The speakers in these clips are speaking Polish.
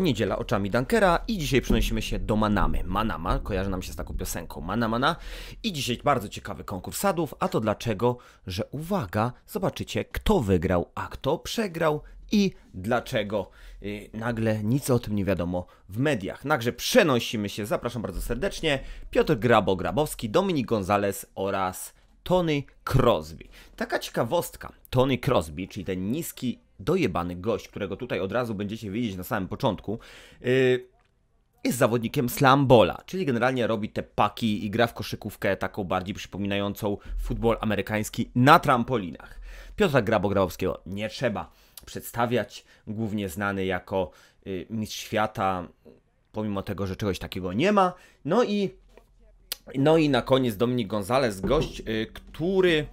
Niedziela oczami Dunkera i dzisiaj przenosimy się do Manamy. Manama kojarzy nam się z taką piosenką Manamana i dzisiaj bardzo ciekawy konkurs sadów, a to dlaczego, że uwaga, zobaczycie kto wygrał, a kto przegrał i dlaczego y, nagle nic o tym nie wiadomo w mediach. Także przenosimy się, zapraszam bardzo serdecznie, Piotr Grabo-Grabowski, Dominik Gonzalez oraz Tony Crosby. Taka ciekawostka, Tony Crosby, czyli ten niski dojebany gość, którego tutaj od razu będziecie widzieć na samym początku, y, jest zawodnikiem slambola, czyli generalnie robi te paki i gra w koszykówkę taką bardziej przypominającą futbol amerykański na trampolinach. Piotra grabo nie trzeba przedstawiać, głównie znany jako y, mistrz świata, pomimo tego, że czegoś takiego nie ma. No i, no i na koniec Dominik Gonzalez, gość, y, który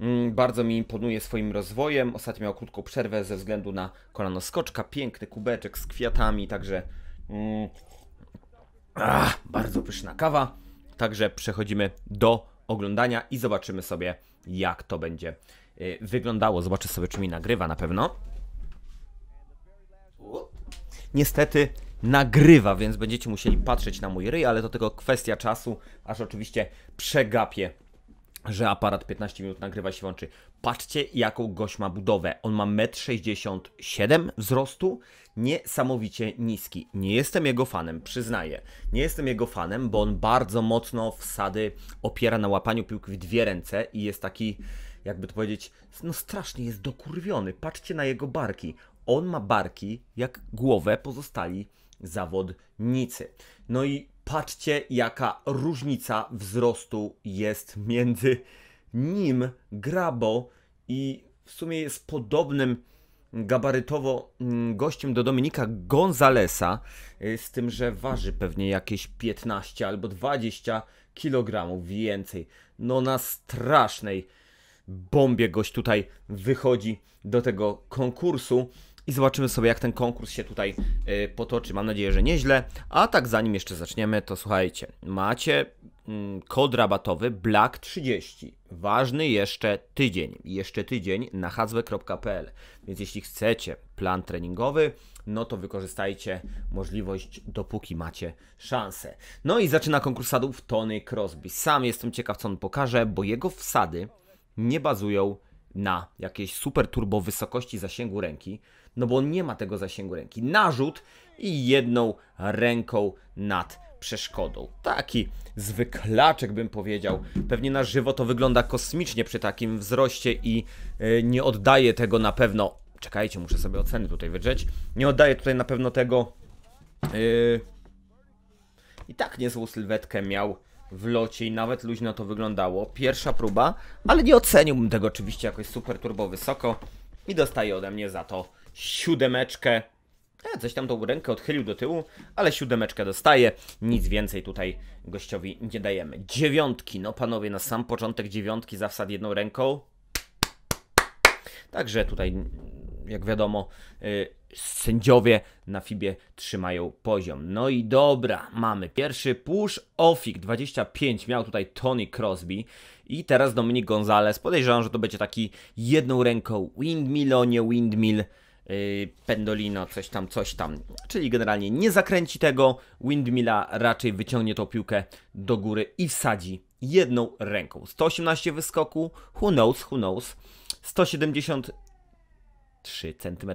Mm, bardzo mi imponuje swoim rozwojem. Ostatnio miał krótką przerwę ze względu na kolano skoczka. Piękny kubeczek z kwiatami, także... Mm, ach, bardzo pyszna kawa. Także przechodzimy do oglądania i zobaczymy sobie, jak to będzie y, wyglądało. Zobaczę sobie, czy mi nagrywa na pewno. Niestety nagrywa, więc będziecie musieli patrzeć na mój ryj, ale to tylko kwestia czasu, aż oczywiście przegapię że aparat 15 minut nagrywa się włączy. Patrzcie, jaką gość ma budowę. On ma 1,67 m wzrostu, niesamowicie niski. Nie jestem jego fanem, przyznaję. Nie jestem jego fanem, bo on bardzo mocno wsady opiera na łapaniu piłki w dwie ręce i jest taki, jakby to powiedzieć, no strasznie jest dokurwiony. Patrzcie na jego barki. On ma barki jak głowę pozostali zawodnicy. No i patrzcie, jaka różnica wzrostu jest między nim, Grabo i w sumie jest podobnym gabarytowo mm, gościem do Dominika Gonzalesa, y, z tym, że waży pewnie jakieś 15 albo 20 kg więcej. No na strasznej bombie gość tutaj wychodzi do tego konkursu i zobaczymy sobie, jak ten konkurs się tutaj y, potoczy. Mam nadzieję, że nieźle. A tak, zanim jeszcze zaczniemy, to słuchajcie, macie mm, kod rabatowy BLACK30. Ważny jeszcze tydzień. Jeszcze tydzień na hazwe.pl. Więc jeśli chcecie plan treningowy, no to wykorzystajcie możliwość, dopóki macie szansę. No i zaczyna konkurs sadów Tony Crosby. Sam jestem ciekaw, co on pokaże, bo jego wsady nie bazują na jakiejś super turbo wysokości zasięgu ręki, no bo on nie ma tego zasięgu ręki. Narzut i jedną ręką nad przeszkodą. Taki zwyklaczek bym powiedział. Pewnie na żywo to wygląda kosmicznie przy takim wzroście i yy, nie oddaje tego na pewno. Czekajcie, muszę sobie oceny tutaj wydrzeć. Nie oddaje tutaj na pewno tego. Yy... I tak niezłą sylwetkę miał w locie i nawet luźno to wyglądało. Pierwsza próba, ale nie oceniłbym tego oczywiście jakoś super turbo wysoko i dostaje ode mnie za to siódemeczkę. E, coś tam tą rękę odchylił do tyłu, ale siódemeczkę dostaje. Nic więcej tutaj gościowi nie dajemy. Dziewiątki, no panowie, na sam początek dziewiątki za wsad jedną ręką. Także tutaj, jak wiadomo, yy, sędziowie na Fibie trzymają poziom. No i dobra, mamy pierwszy push Ofik 25, miał tutaj Tony Crosby i teraz Dominik Gonzalez. Podejrzewam, że to będzie taki jedną ręką windmill, o nie windmill Y, pendolino, coś tam, coś tam. Czyli generalnie nie zakręci tego. Windmilla raczej wyciągnie tą piłkę do góry i wsadzi jedną ręką. 118 wyskoku, who knows, who knows. 173 cm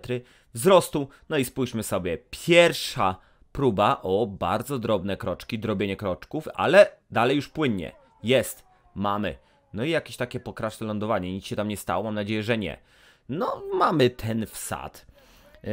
wzrostu. No i spójrzmy sobie, pierwsza próba o bardzo drobne kroczki, drobienie kroczków, ale dalej już płynnie. Jest, mamy. No i jakieś takie pokraszne lądowanie, nic się tam nie stało, mam nadzieję, że nie. No, mamy ten wsad. E,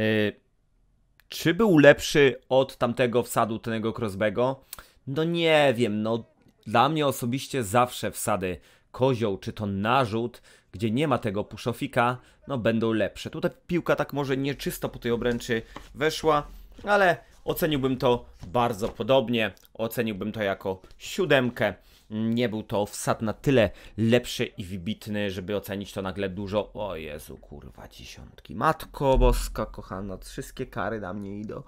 czy był lepszy od tamtego wsadu, tego Crosbego? No nie wiem, no dla mnie osobiście zawsze wsady kozioł czy to narzut, gdzie nie ma tego puszofika, no będą lepsze. Tutaj piłka tak może nieczysto po tej obręczy weszła, ale oceniłbym to bardzo podobnie. Oceniłbym to jako siódemkę nie był to wsad na tyle lepszy i wybitny, żeby ocenić to nagle dużo. O Jezu, kurwa, dziesiątki. Matko boska, kochana, wszystkie kary na mnie idą.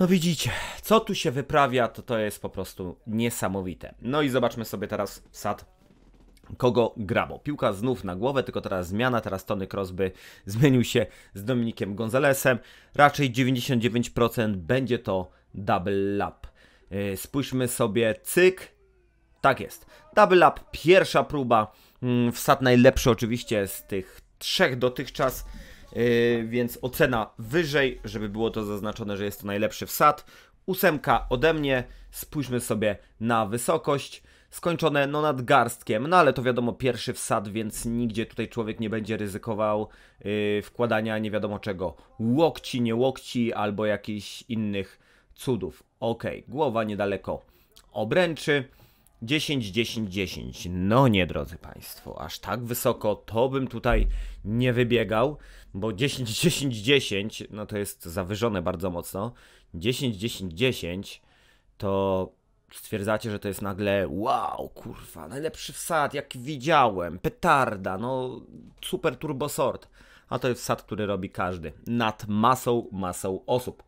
No widzicie, co tu się wyprawia, to to jest po prostu niesamowite. No i zobaczmy sobie teraz wsad kogo grabo. Piłka znów na głowę, tylko teraz zmiana, teraz Tony Crosby zmienił się z Dominikiem Gonzalesem. Raczej 99% będzie to double lap. Y, spójrzmy sobie, cyk, tak jest. Double Up, pierwsza próba. Mm, wsad najlepszy oczywiście z tych trzech dotychczas, yy, więc ocena wyżej, żeby było to zaznaczone, że jest to najlepszy wsad. Ósemka ode mnie, spójrzmy sobie na wysokość. Skończone no nad garstkiem, no ale to wiadomo pierwszy wsad, więc nigdzie tutaj człowiek nie będzie ryzykował yy, wkładania nie wiadomo czego. Łokci, nie łokci albo jakichś innych cudów. Ok, głowa niedaleko obręczy. 10, 10, 10. No nie, drodzy Państwo, aż tak wysoko to bym tutaj nie wybiegał, bo 10, 10, 10, no to jest zawyżone bardzo mocno. 10, 10, 10 to stwierdzacie, że to jest nagle wow, kurwa, najlepszy wsad, jak widziałem, petarda, no super turbo sort. A to jest wsad, który robi każdy, nad masą, masą osób.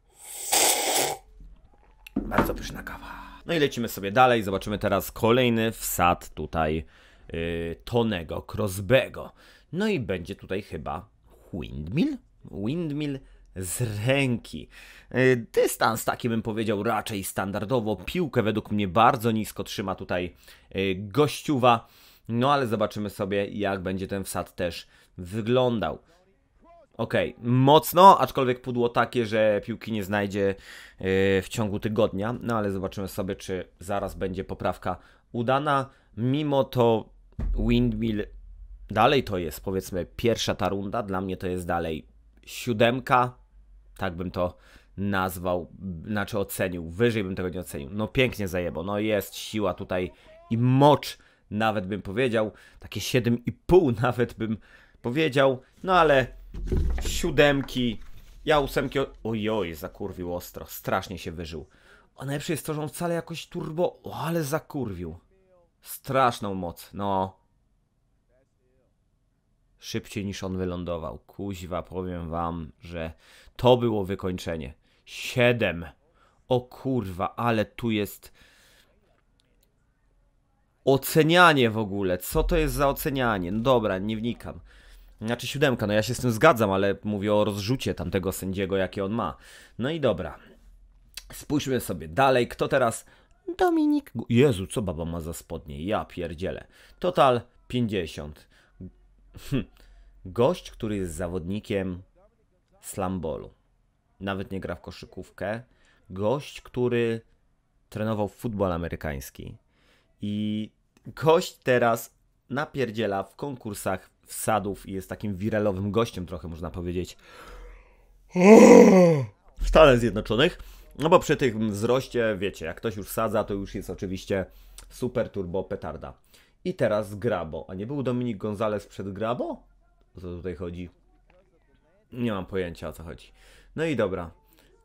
Bardzo pyszna kawa. No i lecimy sobie dalej, zobaczymy teraz kolejny wsad tutaj yy, Tonego, Crosbego. No i będzie tutaj chyba windmill? Windmill z ręki. Y, dystans taki bym powiedział raczej standardowo. Piłkę według mnie bardzo nisko trzyma tutaj y, gościuwa. No ale zobaczymy sobie jak będzie ten wsad też wyglądał. Okej, okay. mocno, aczkolwiek pudło takie, że piłki nie znajdzie e, w ciągu tygodnia. No ale zobaczymy sobie, czy zaraz będzie poprawka udana. Mimo to Windmill dalej to jest powiedzmy pierwsza ta runda. Dla mnie to jest dalej siódemka. Tak bym to nazwał, znaczy ocenił. Wyżej bym tego nie ocenił. No pięknie zajebo. No jest siła tutaj i mocz nawet bym powiedział. Takie 7,5 nawet bym powiedział. No ale siódemki. Ja ósemki... Ojoj, zakurwił ostro. Strasznie się wyżył. A najlepsze jest to, że on wcale jakoś turbo... O, ale zakurwił. Straszną moc, no. Szybciej niż on wylądował. Kuźwa, powiem wam, że to było wykończenie. Siedem. O kurwa, ale tu jest... Ocenianie w ogóle. Co to jest za ocenianie? No dobra, nie wnikam. Znaczy siódemka, no ja się z tym zgadzam, ale mówię o rozrzucie tamtego sędziego, jakie on ma. No i dobra. Spójrzmy sobie dalej. Kto teraz? Dominik. Jezu, co baba ma za spodnie? Ja pierdzielę. Total 50. Hm. Gość, który jest zawodnikiem slambolu. Nawet nie gra w koszykówkę. Gość, który trenował futbol amerykański. I gość teraz napierdziela w konkursach wsadów i jest takim wirelowym gościem trochę, można powiedzieć, w Stanach Zjednoczonych. No bo przy tym wzroście, wiecie, jak ktoś już sadza, to już jest oczywiście super turbo petarda. I teraz Grabo. A nie był Dominik Gonzalez przed Grabo? O co tutaj chodzi? Nie mam pojęcia o co chodzi. No i dobra.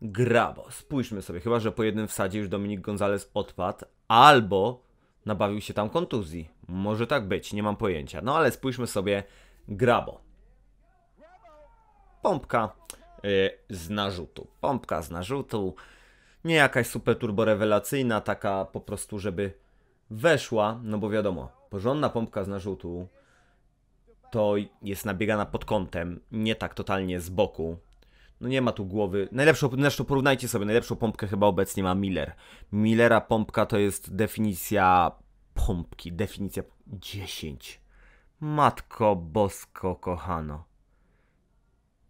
Grabo. Spójrzmy sobie. Chyba, że po jednym wsadzie już Dominik Gonzalez odpadł. Albo nabawił się tam kontuzji. Może tak być, nie mam pojęcia. No ale spójrzmy sobie Grabo. Pompka yy, z narzutu. Pompka z narzutu. Nie jakaś super turbo rewelacyjna, taka po prostu, żeby weszła, no bo wiadomo, porządna pompka z narzutu to jest nabiegana pod kątem, nie tak totalnie z boku, no nie ma tu głowy. Najlepszą, zresztą porównajcie sobie, najlepszą pompkę chyba obecnie ma Miller. Millera pompka to jest definicja pompki, definicja 10. Matko bosko kochano.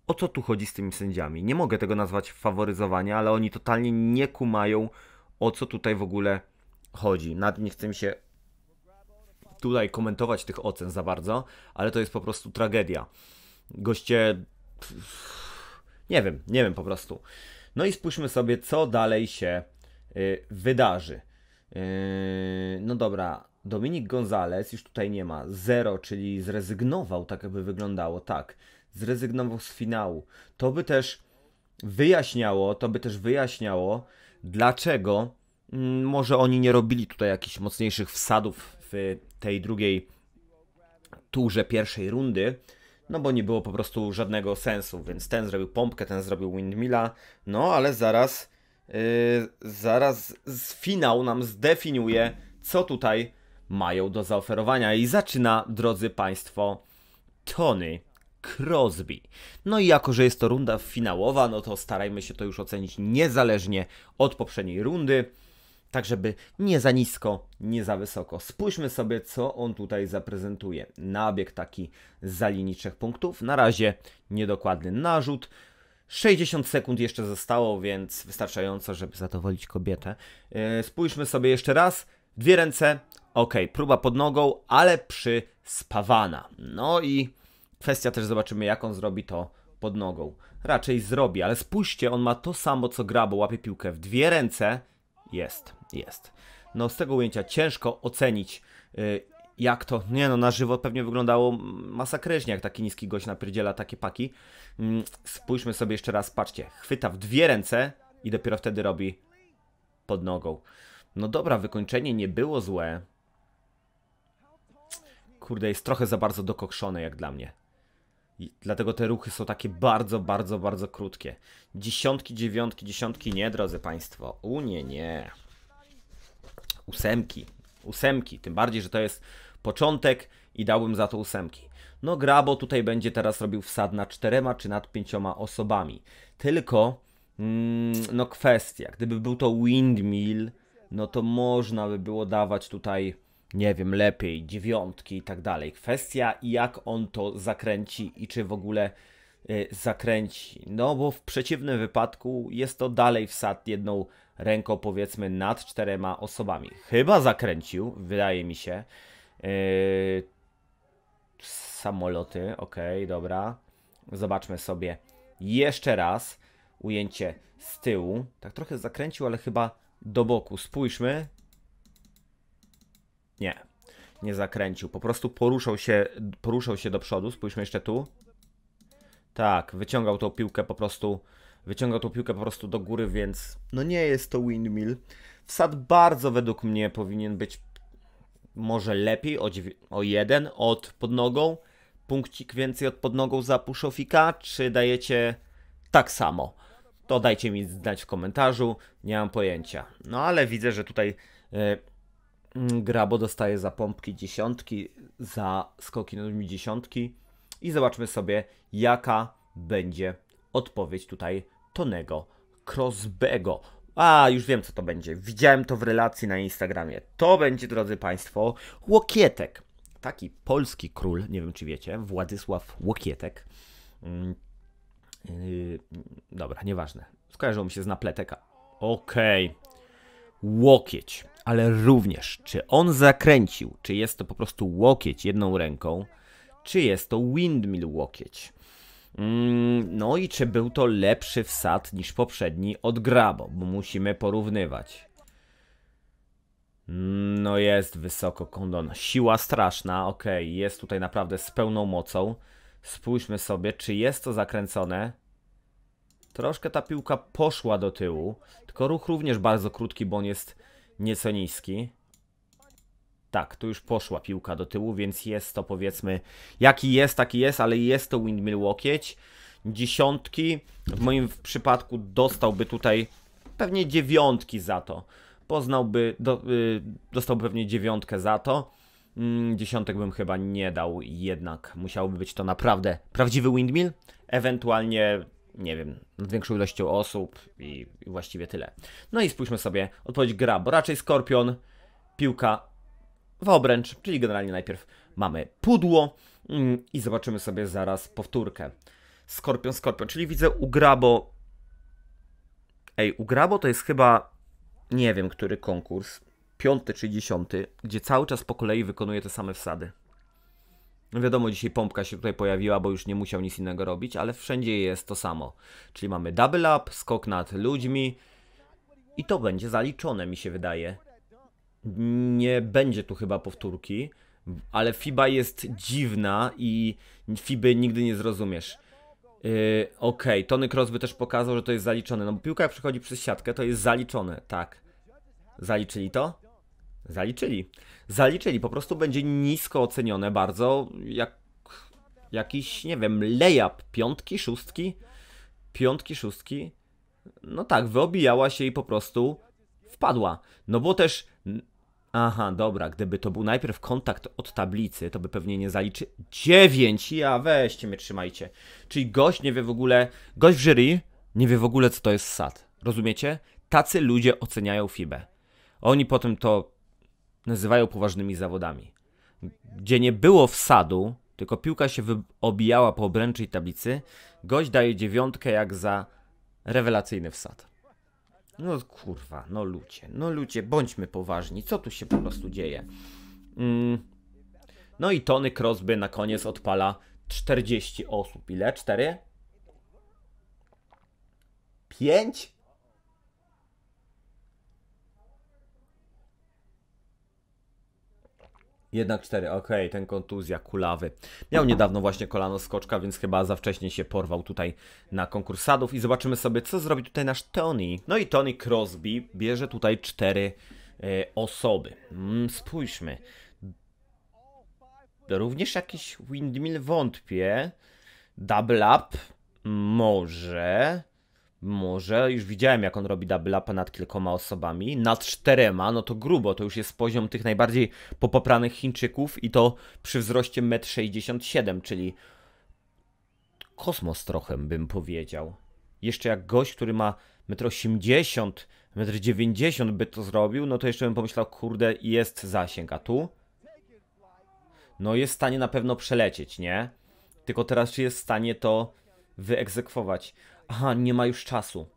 O co tu chodzi z tymi sędziami? Nie mogę tego nazwać faworyzowania, ale oni totalnie nie kumają o co tutaj w ogóle chodzi. Nad nie chcę mi się tutaj komentować tych ocen za bardzo, ale to jest po prostu tragedia. Goście nie wiem, nie wiem po prostu. No i spójrzmy sobie, co dalej się y, wydarzy. Yy, no dobra, Dominik Gonzalez już tutaj nie ma. Zero, czyli zrezygnował, tak jakby wyglądało, tak. Zrezygnował z finału. To by też wyjaśniało, to by też wyjaśniało, dlaczego mm, może oni nie robili tutaj jakichś mocniejszych wsadów w tej drugiej turze pierwszej rundy, no bo nie było po prostu żadnego sensu, więc ten zrobił pompkę, ten zrobił windmilla, no ale zaraz, yy, zaraz z finał nam zdefiniuje, co tutaj mają do zaoferowania i zaczyna, drodzy Państwo, Tony Crosby. No i jako, że jest to runda finałowa, no to starajmy się to już ocenić niezależnie od poprzedniej rundy tak żeby nie za nisko, nie za wysoko. Spójrzmy sobie, co on tutaj zaprezentuje. Nabieg taki za linii trzech punktów. Na razie niedokładny narzut. 60 sekund jeszcze zostało, więc wystarczająco, żeby zadowolić kobietę. E, spójrzmy sobie jeszcze raz. Dwie ręce, ok, próba pod nogą, ale przy spawana. No i kwestia też zobaczymy, jak on zrobi to pod nogą. Raczej zrobi, ale spójrzcie, on ma to samo co gra, bo łapie piłkę w dwie ręce. Jest jest. No z tego ujęcia ciężko ocenić y, jak to, nie no, na żywo pewnie wyglądało masakrycznie, jak taki niski gość napierdziela takie paki. Mm, spójrzmy sobie jeszcze raz, patrzcie, chwyta w dwie ręce i dopiero wtedy robi pod nogą. No dobra, wykończenie nie było złe. Kurde, jest trochę za bardzo dokokszone jak dla mnie. I dlatego te ruchy są takie bardzo, bardzo, bardzo krótkie. Dziesiątki, dziewiątki, dziesiątki nie, drodzy Państwo. U nie, nie ósemki. Ósemki, tym bardziej, że to jest początek i dałbym za to ósemki. No Grabo tutaj będzie teraz robił wsad nad czterema czy nad pięcioma osobami. Tylko, mm, no kwestia, gdyby był to windmill, no to można by było dawać tutaj, nie wiem, lepiej, dziewiątki i tak dalej. Kwestia jak on to zakręci i czy w ogóle y, zakręci. No bo w przeciwnym wypadku jest to dalej wsad jedną ręką powiedzmy nad czterema osobami. Chyba zakręcił, wydaje mi się. Yy... Samoloty, ok, dobra. Zobaczmy sobie jeszcze raz ujęcie z tyłu. Tak trochę zakręcił, ale chyba do boku. Spójrzmy. Nie, nie zakręcił. Po prostu poruszał się, poruszał się do przodu. Spójrzmy jeszcze tu. Tak, wyciągał tą piłkę po prostu wyciągał tą piłkę po prostu do góry, więc no nie jest to windmill. Wsad bardzo według mnie powinien być może lepiej o, o jeden od podnogą, punkcik więcej od podnogą za puszofika, czy dajecie tak samo? To dajcie mi znać w komentarzu, nie mam pojęcia. No ale widzę, że tutaj e, mm, Grabo dostaje za pompki dziesiątki, za skoki nowymi dziesiątki i zobaczmy sobie jaka będzie odpowiedź tutaj Tonego Crosbego. A, już wiem co to będzie. Widziałem to w relacji na Instagramie. To będzie, drodzy Państwo, Łokietek. Taki polski król, nie wiem czy wiecie, Władysław Łokietek. Mm, yy, dobra, nieważne. Skojarzyło mi się z napleteka. Okej. Okay. Łokieć. Ale również, czy on zakręcił, czy jest to po prostu łokieć jedną ręką, czy jest to windmill łokieć. Mm, no i czy był to lepszy wsad niż poprzedni od Grabo, bo musimy porównywać. Mm, no jest wysoko kondon. No siła straszna, ok, jest tutaj naprawdę z pełną mocą. Spójrzmy sobie, czy jest to zakręcone. Troszkę ta piłka poszła do tyłu, tylko ruch również bardzo krótki, bo on jest nieco niski. Tak, tu już poszła piłka do tyłu, więc jest to powiedzmy, jaki jest, taki jest, ale jest to windmill łokieć. Dziesiątki, w moim przypadku dostałby tutaj pewnie dziewiątki za to. Poznałby, do, y, dostałby pewnie dziewiątkę za to. Mm, dziesiątek bym chyba nie dał, jednak musiałby być to naprawdę prawdziwy windmill, ewentualnie, nie wiem, nad większą ilością osób i, i właściwie tyle. No i spójrzmy sobie, odpowiedź gra, bo raczej Skorpion, piłka w obręcz, czyli generalnie najpierw mamy pudło mm, i zobaczymy sobie zaraz powtórkę. Skorpion, skorpion, czyli widzę Ugrabo. Ej, Ugrabo to jest chyba, nie wiem, który konkurs, piąty czy dziesiąty, gdzie cały czas po kolei wykonuje te same wsady. No wiadomo, dzisiaj pompka się tutaj pojawiła, bo już nie musiał nic innego robić, ale wszędzie jest to samo. Czyli mamy double up, skok nad ludźmi i to będzie zaliczone, mi się wydaje nie będzie tu chyba powtórki, ale FIBA jest dziwna i FIBY nigdy nie zrozumiesz. Yy, Okej, okay. Tony Crosby też pokazał, że to jest zaliczone. No bo piłka jak przechodzi przez siatkę, to jest zaliczone, tak. Zaliczyli to? Zaliczyli. Zaliczyli, po prostu będzie nisko ocenione bardzo, jak jakiś, nie wiem, layup, piątki, szóstki, piątki, szóstki. No tak, wyobijała się i po prostu wpadła. No bo też Aha, dobra, gdyby to był najpierw kontakt od tablicy, to by pewnie nie zaliczy. 9! Ja weźcie mnie, trzymajcie. Czyli gość nie wie w ogóle, gość w jury nie wie w ogóle, co to jest sad. Rozumiecie? Tacy ludzie oceniają FIBE. Oni potem to nazywają poważnymi zawodami. Gdzie nie było wsadu, tylko piłka się obijała po obręczy i tablicy, gość daje dziewiątkę jak za rewelacyjny wsad. No kurwa, no ludzie, no ludzie, bądźmy poważni, co tu się po prostu dzieje? Mm. No i Tony Crosby na koniec odpala 40 osób. Ile? 4? 5? Jednak cztery, okej, okay, ten kontuzja, kulawy. Miał niedawno właśnie kolano skoczka, więc chyba za wcześnie się porwał tutaj na konkursadów i zobaczymy sobie, co zrobi tutaj nasz Tony. No i Tony Crosby bierze tutaj cztery e, osoby. Mm, spójrzmy. Również jakiś windmill wątpię. Double up? Może. Może już widziałem, jak on robi double upa nad kilkoma osobami. Nad czterema, no to grubo, to już jest poziom tych najbardziej popopranych Chińczyków i to przy wzroście 1,67 m, czyli kosmos trochę bym powiedział. Jeszcze jak gość, który ma 1,80 m, 1,90 m by to zrobił, no to jeszcze bym pomyślał, kurde, jest zasięg, a tu? No jest w stanie na pewno przelecieć, nie? Tylko teraz czy jest w stanie to wyegzekwować? aha, nie ma już czasu.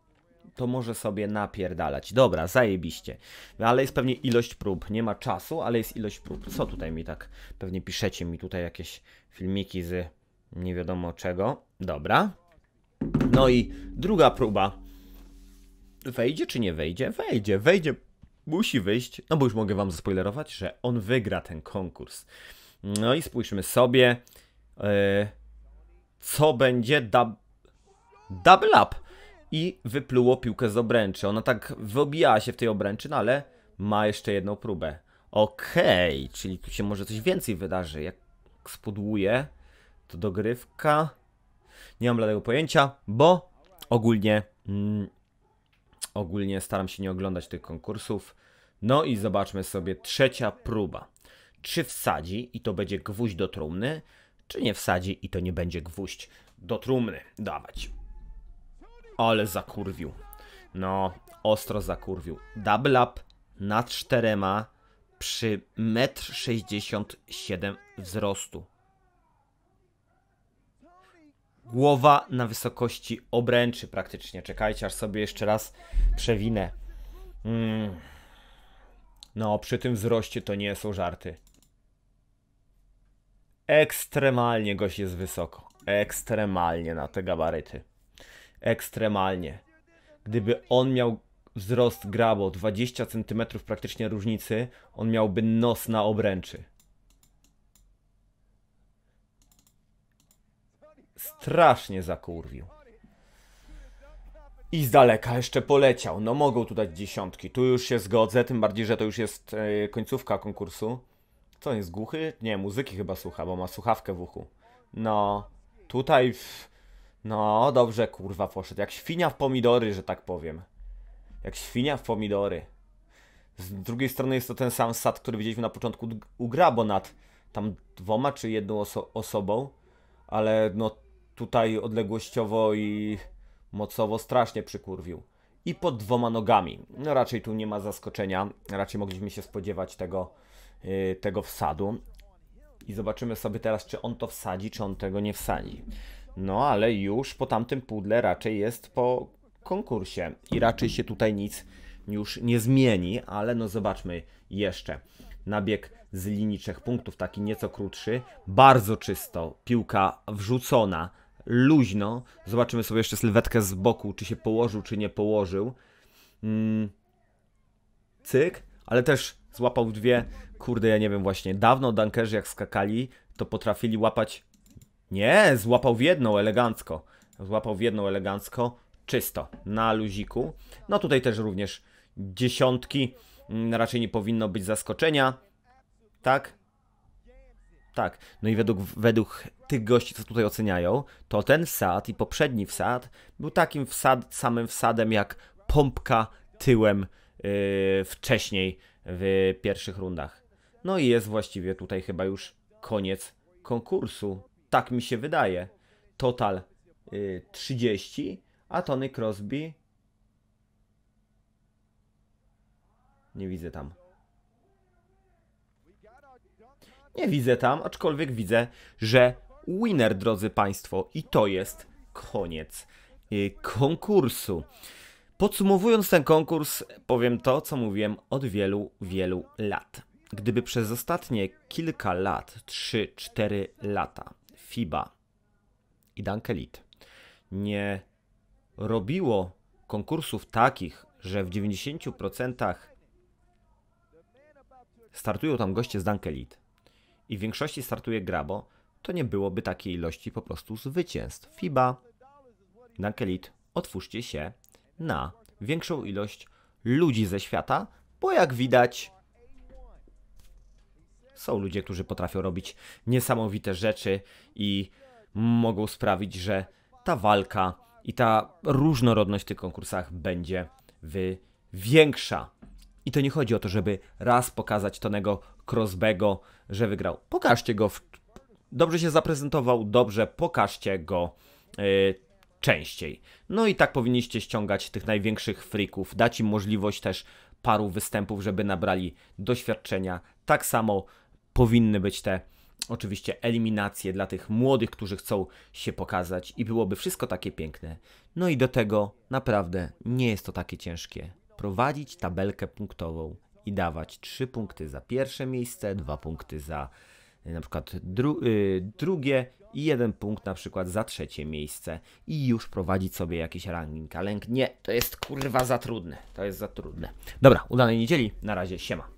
To może sobie napierdalać. Dobra, zajebiście. Ale jest pewnie ilość prób. Nie ma czasu, ale jest ilość prób. Co tutaj mi tak? Pewnie piszecie mi tutaj jakieś filmiki z nie wiadomo czego. Dobra. No i druga próba. Wejdzie czy nie wejdzie? Wejdzie, wejdzie. Musi wyjść. No bo już mogę wam zaspoilerować, że on wygra ten konkurs. No i spójrzmy sobie, yy, co będzie da double up i wypluło piłkę z obręczy. Ona tak wybijała się w tej obręczy, no ale ma jeszcze jedną próbę. Okej, okay, czyli tu się może coś więcej wydarzy. Jak spodłuje, to dogrywka. Nie mam tego pojęcia, bo ogólnie mm, ogólnie staram się nie oglądać tych konkursów. No i zobaczmy sobie trzecia próba. Czy wsadzi i to będzie gwóźdź do trumny, czy nie wsadzi i to nie będzie gwóźdź do trumny. Dawać. Ale zakurwił. No, ostro zakurwił. Double up nad czterema przy 1,67 m wzrostu. Głowa na wysokości obręczy praktycznie. Czekajcie, aż sobie jeszcze raz przewinę. Mm. No, przy tym wzroście to nie są żarty. Ekstremalnie gość jest wysoko. Ekstremalnie na te gabaryty ekstremalnie. Gdyby on miał wzrost grabo 20 cm praktycznie różnicy, on miałby nos na obręczy. Strasznie zakurwił. I z daleka jeszcze poleciał. No mogą tu dać dziesiątki. Tu już się zgodzę, tym bardziej, że to już jest e, końcówka konkursu. Co, on jest głuchy? Nie, muzyki chyba słucha, bo ma słuchawkę w uchu. No, tutaj w... No, dobrze, kurwa, poszedł. Jak świnia w pomidory, że tak powiem. Jak świnia w pomidory. Z drugiej strony jest to ten sam sad, który widzieliśmy na początku u Grabonat. Tam dwoma czy jedną oso osobą. Ale no tutaj odległościowo i mocowo strasznie przykurwił. I pod dwoma nogami. No raczej tu nie ma zaskoczenia. Raczej mogliśmy się spodziewać tego, yy, tego wsadu. I zobaczymy sobie teraz, czy on to wsadzi, czy on tego nie wsadzi. No ale już po tamtym pudle raczej jest po konkursie i raczej się tutaj nic już nie zmieni, ale no zobaczmy jeszcze. Nabieg z linii trzech punktów, taki nieco krótszy, bardzo czysto, piłka wrzucona, luźno. Zobaczymy sobie jeszcze sylwetkę z boku, czy się położył, czy nie położył. Mm. Cyk, ale też złapał dwie, kurde ja nie wiem właśnie, dawno dankerzy jak skakali, to potrafili łapać nie, złapał w jedną elegancko. Złapał w jedną elegancko, czysto, na luziku. No tutaj też również dziesiątki, mm, raczej nie powinno być zaskoczenia. Tak? Tak. No i według, według tych gości, co tutaj oceniają, to ten wsad i poprzedni wsad był takim wsad, samym wsadem jak pompka tyłem yy, wcześniej w pierwszych rundach. No i jest właściwie tutaj chyba już koniec konkursu. Tak mi się wydaje. Total y, 30, a Tony Crosby. Nie widzę tam. Nie widzę tam, aczkolwiek widzę, że winner, drodzy Państwo, i to jest koniec y, konkursu. Podsumowując ten konkurs, powiem to, co mówiłem od wielu, wielu lat. Gdyby przez ostatnie kilka lat, 3-4 lata, FIBA i Dunkelit nie robiło konkursów takich, że w 90% startują tam goście z Dunkelit i w większości startuje Grabo, to nie byłoby takiej ilości po prostu zwycięstw. FIBA, Dunkelit otwórzcie się na większą ilość ludzi ze świata, bo jak widać są ludzie, którzy potrafią robić niesamowite rzeczy i mogą sprawić, że ta walka i ta różnorodność w tych konkursach będzie większa. I to nie chodzi o to, żeby raz pokazać Tonego Crosbego, że wygrał. Pokażcie go. W... Dobrze się zaprezentował, dobrze, pokażcie go yy, częściej. No i tak powinniście ściągać tych największych frików, dać im możliwość też paru występów, żeby nabrali doświadczenia. Tak samo powinny być te oczywiście eliminacje dla tych młodych, którzy chcą się pokazać i byłoby wszystko takie piękne. No i do tego naprawdę nie jest to takie ciężkie. Prowadzić tabelkę punktową i dawać 3 punkty za pierwsze miejsce, 2 punkty za y, na przykład dru y, drugie i jeden punkt na przykład za trzecie miejsce i już prowadzić sobie jakiś ranking, ale nie, to jest kurwa za trudne, to jest za trudne. Dobra, udanej niedzieli, na razie, siema.